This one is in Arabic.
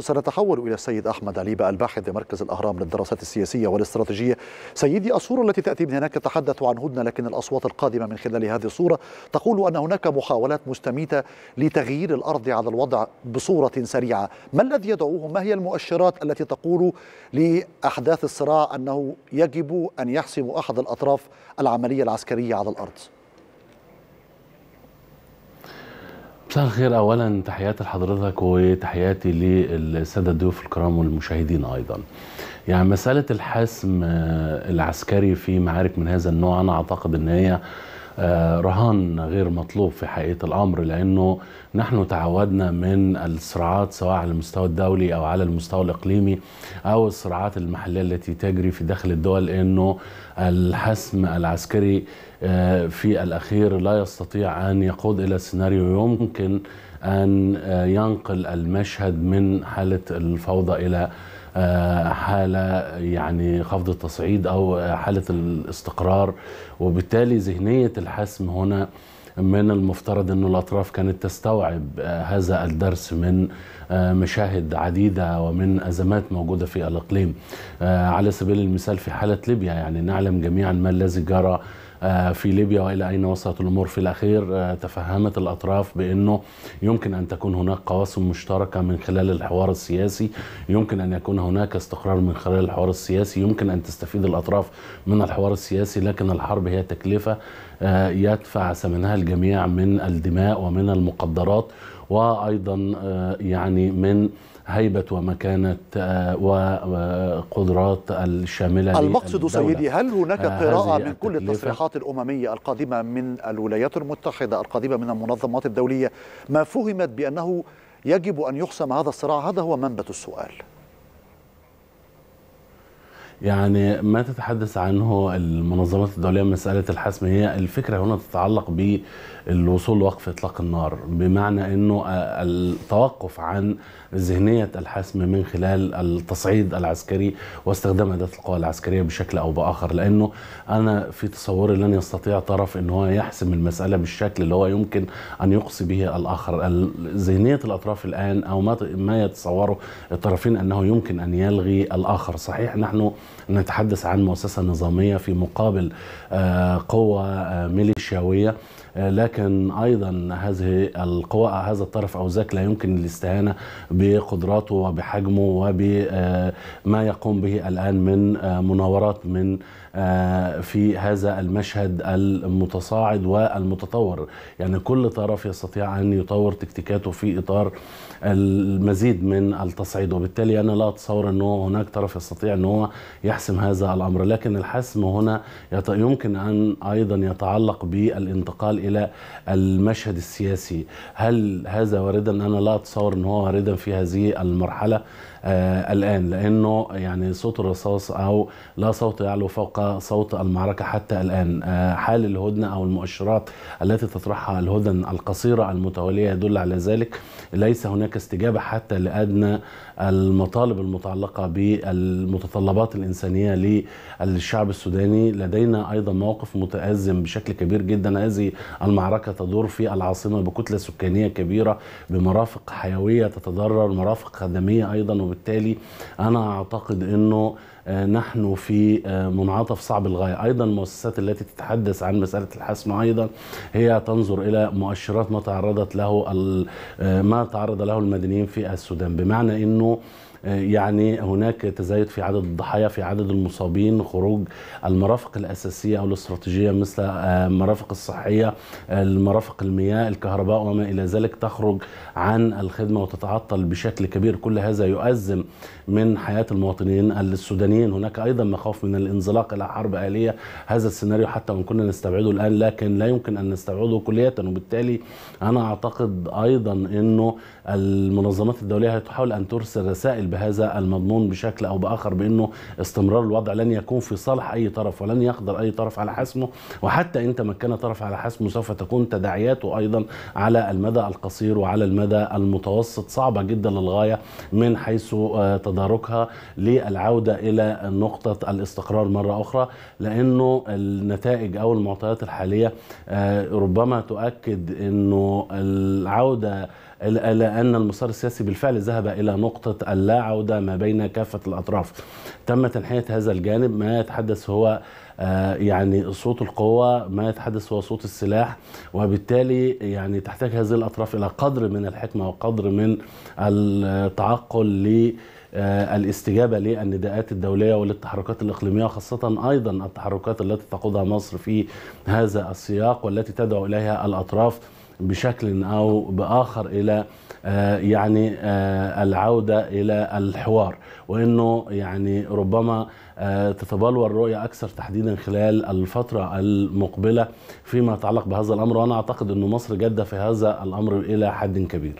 سنتحول إلى السيد أحمد عليبة الباحث بمركز الأهرام للدراسات السياسية والاستراتيجية سيدي الصورة التي تأتي من هناك تتحدث عن هدنة لكن الأصوات القادمة من خلال هذه الصورة تقول أن هناك محاولات مستميتة لتغيير الأرض على الوضع بصورة سريعة ما الذي يدعوه ما هي المؤشرات التي تقول لأحداث الصراع أنه يجب أن يحسم أحد الأطراف العملية العسكرية على الأرض مساء الخير اولا تحياتي لحضرتك وتحياتي للساده الضيوف الكرام والمشاهدين ايضا يعني مساله الحسم العسكري في معارك من هذا النوع انا اعتقد ان هي آه، رهان غير مطلوب في حقيقه الامر لانه نحن تعودنا من الصراعات سواء على المستوى الدولي او على المستوى الاقليمي او الصراعات المحليه التي تجري في داخل الدول انه الحسم العسكري آه، في الاخير لا يستطيع ان يقود الى سيناريو يمكن ان آه، ينقل المشهد من حاله الفوضى الى آه، حاله يعني خفض التصعيد او حاله الاستقرار وبالتالي ذهنيه الحسم هنا من المفترض أن الأطراف كانت تستوعب آه، هذا الدرس من آه، مشاهد عديدة ومن أزمات موجودة في الإقليم على سبيل المثال في حالة ليبيا يعني نعلم جميعا ما الذي جرى آه، في ليبيا والى اين وصلت الامور في الاخير آه، تفهمت الاطراف بانه يمكن ان تكون هناك قواسم مشتركه من خلال الحوار السياسي يمكن ان يكون هناك استقرار من خلال الحوار السياسي يمكن ان تستفيد الاطراف من الحوار السياسي لكن الحرب هي تكلفه آه، يدفع ثمنها الجميع من الدماء ومن المقدرات وايضا آه، يعني من هيبة ومكانة آه، وقدرات آه، الشاملة المقصد سيدي هل هناك قراءة من كل التصريحات الأممية القادمة من الولايات المتحدة القادمة من المنظمات الدولية ما فهمت بأنه يجب أن يحسم هذا الصراع هذا هو منبت السؤال يعني ما تتحدث عنه المنظمات الدولية مسألة الحسم هي الفكرة هنا تتعلق بالوصول لوقف إطلاق النار بمعنى أنه التوقف عن ذهنية الحسم من خلال التصعيد العسكري واستخدام أداة القوى العسكرية بشكل أو بآخر لأنه أنا في تصوري لن يستطيع طرف أن هو يحسم المسألة بالشكل اللي هو يمكن أن يقصي به الآخر ذهنية الأطراف الآن أو ما يتصوره الطرفين أنه يمكن أن يلغي الآخر صحيح نحن نتحدث عن مؤسسة نظامية في مقابل آه، قوة آه، ميليشياوية لكن ايضا هذه القوى هذا الطرف او ذاك لا يمكن الاستهانه بقدراته وبحجمه وبما آه، يقوم به الان من آه، مناورات من آه، في هذا المشهد المتصاعد والمتطور يعني كل طرف يستطيع أن يطور تكتيكاته في إطار المزيد من التصعيد وبالتالي أنا لا أتصور أنه هناك طرف يستطيع ان هو يحسم هذا الأمر لكن الحسم هنا يمكن أن أيضا يتعلق بالانتقال الى المشهد السياسي هل هذا واردا انا لا اتصور ان هو واردا في هذه المرحله آه الان لانه يعني صوت الرصاص او لا صوت يعلو فوق صوت المعركه حتى الان آه حال الهدنه او المؤشرات التي تطرحها الهدن القصيره المتواليه يدل على ذلك ليس هناك استجابه حتى لادنى المطالب المتعلقه بالمتطلبات الانسانيه للشعب السوداني لدينا ايضا موقف متازم بشكل كبير جدا هذه المعركة تدور في العاصمة بكتلة سكانية كبيرة بمرافق حيوية تتضرر مرافق خدمية أيضا وبالتالي أنا أعتقد أنه آه، نحن في آه، منعطف صعب الغاية أيضا المؤسسات التي تتحدث عن مسألة الحسم أيضا هي تنظر إلى مؤشرات ما تعرضت له آه، ما تعرض له المدنيين في السودان بمعنى أنه آه، يعني هناك تزايد في عدد الضحايا في عدد المصابين خروج المرافق الأساسية أو الاستراتيجية مثل آه، المرافق الصحية آه، المرافق المياه الكهرباء وما إلى ذلك تخرج عن الخدمة وتتعطل بشكل كبير كل هذا يؤزم من حياة المواطنين السودانيين هناك أيضا مخاوف من الانزلاق إلى حرب آلية هذا السيناريو حتى وإن كنا نستبعده الآن لكن لا يمكن أن نستبعده كلية وبالتالي أنا أعتقد أيضا أنه المنظمات الدولية هتحاول أن ترسل رسائل بهذا المضمون بشكل او باخر بانه استمرار الوضع لن يكون في صالح اي طرف ولن يقدر اي طرف على حسمه وحتى ان تمكن طرف على حسمه سوف تكون تداعياته ايضا على المدى القصير وعلى المدى المتوسط صعبه جدا للغايه من حيث آه، تداركها للعوده الى نقطه الاستقرار مره اخرى لانه النتائج او المعطيات الحاليه آه، ربما تؤكد انه العوده لأن المسار السياسي بالفعل ذهب إلى نقطة اللا عودة ما بين كافة الأطراف تم تنحية هذا الجانب ما يتحدث هو آه، يعني صوت القوة ما يتحدث هو صوت السلاح وبالتالي يعني تحتاج هذه الأطراف إلى قدر من الحكمة وقدر من التعقل ل آه، الاستجابة للنداءات الدولية وللتحركات الإقليمية خاصة أيضا التحركات التي تقودها مصر في هذا السياق والتي تدعو إليها الأطراف بشكل او باخر الى آه، يعني آه، العوده الى الحوار وانه يعني ربما آه، تتبلور الرؤيه اكثر تحديدا خلال الفتره المقبله فيما يتعلق بهذا الامر وانا اعتقد انه مصر جاده في هذا الامر الى حد كبير